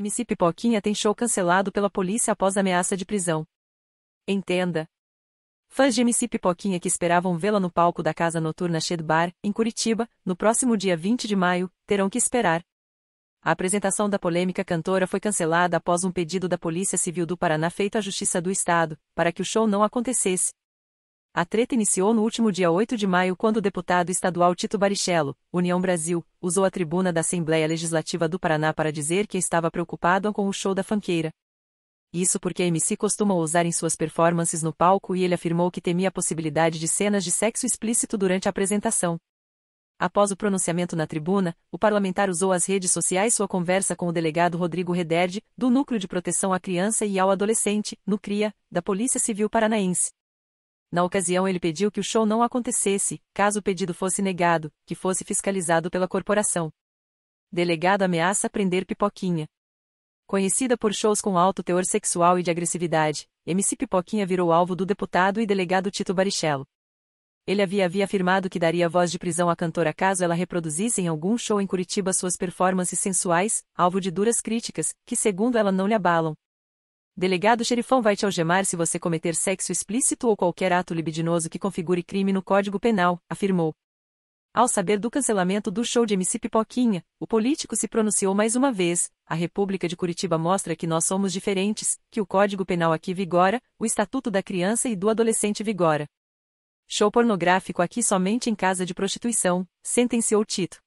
MC Pipoquinha tem show cancelado pela polícia após ameaça de prisão. Entenda. Fãs de MC Pipoquinha que esperavam vê-la no palco da casa noturna Shed Bar, em Curitiba, no próximo dia 20 de maio, terão que esperar. A apresentação da polêmica cantora foi cancelada após um pedido da Polícia Civil do Paraná feito à Justiça do Estado, para que o show não acontecesse, a treta iniciou no último dia 8 de maio quando o deputado estadual Tito Barichello, União Brasil, usou a tribuna da Assembleia Legislativa do Paraná para dizer que estava preocupado com o show da fanqueira. Isso porque a MC costuma usar em suas performances no palco e ele afirmou que temia a possibilidade de cenas de sexo explícito durante a apresentação. Após o pronunciamento na tribuna, o parlamentar usou as redes sociais sua conversa com o delegado Rodrigo Rederde, do Núcleo de Proteção à Criança e ao Adolescente, no CRIA, da Polícia Civil Paranaense. Na ocasião, ele pediu que o show não acontecesse, caso o pedido fosse negado, que fosse fiscalizado pela corporação. Delegado ameaça prender Pipoquinha. Conhecida por shows com alto teor sexual e de agressividade, MC Pipoquinha virou alvo do deputado e delegado Tito Barichello. Ele havia, havia afirmado que daria voz de prisão à cantora caso ela reproduzisse em algum show em Curitiba suas performances sensuais, alvo de duras críticas, que segundo ela não lhe abalam, Delegado xerifão vai te algemar se você cometer sexo explícito ou qualquer ato libidinoso que configure crime no Código Penal, afirmou. Ao saber do cancelamento do show de MC Pipoquinha, o político se pronunciou mais uma vez, a República de Curitiba mostra que nós somos diferentes, que o Código Penal aqui vigora, o Estatuto da Criança e do Adolescente vigora. Show pornográfico aqui somente em casa de prostituição, sentenciou Tito.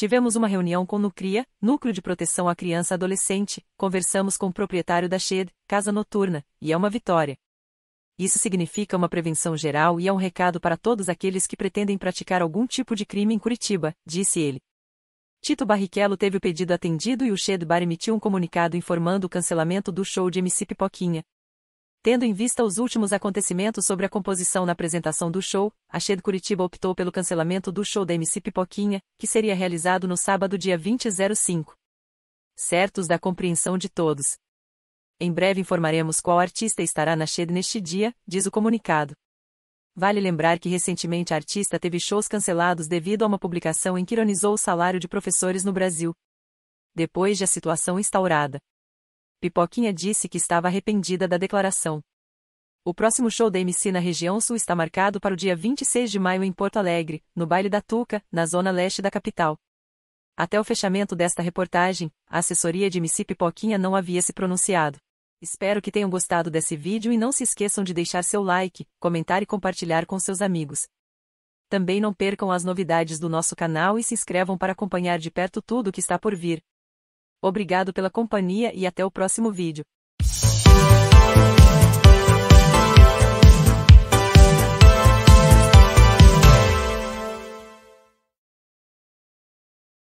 Tivemos uma reunião com o Nucria, Núcleo de Proteção à Criança e Adolescente, conversamos com o proprietário da Shed, Casa Noturna, e é uma vitória. Isso significa uma prevenção geral e é um recado para todos aqueles que pretendem praticar algum tipo de crime em Curitiba, disse ele. Tito Barrichello teve o pedido atendido e o Shed Bar emitiu um comunicado informando o cancelamento do show de MC Pipoquinha, Tendo em vista os últimos acontecimentos sobre a composição na apresentação do show, a Shed Curitiba optou pelo cancelamento do show da MC Pipoquinha, que seria realizado no sábado dia 20 Certos da compreensão de todos. Em breve informaremos qual artista estará na Shed neste dia, diz o comunicado. Vale lembrar que recentemente a artista teve shows cancelados devido a uma publicação em que ironizou o salário de professores no Brasil. Depois de a situação instaurada, Pipoquinha disse que estava arrependida da declaração. O próximo show da MC na região sul está marcado para o dia 26 de maio em Porto Alegre, no Baile da Tuca, na zona leste da capital. Até o fechamento desta reportagem, a assessoria de MC Pipoquinha não havia se pronunciado. Espero que tenham gostado desse vídeo e não se esqueçam de deixar seu like, comentar e compartilhar com seus amigos. Também não percam as novidades do nosso canal e se inscrevam para acompanhar de perto tudo o que está por vir. Obrigado pela companhia e até o próximo vídeo.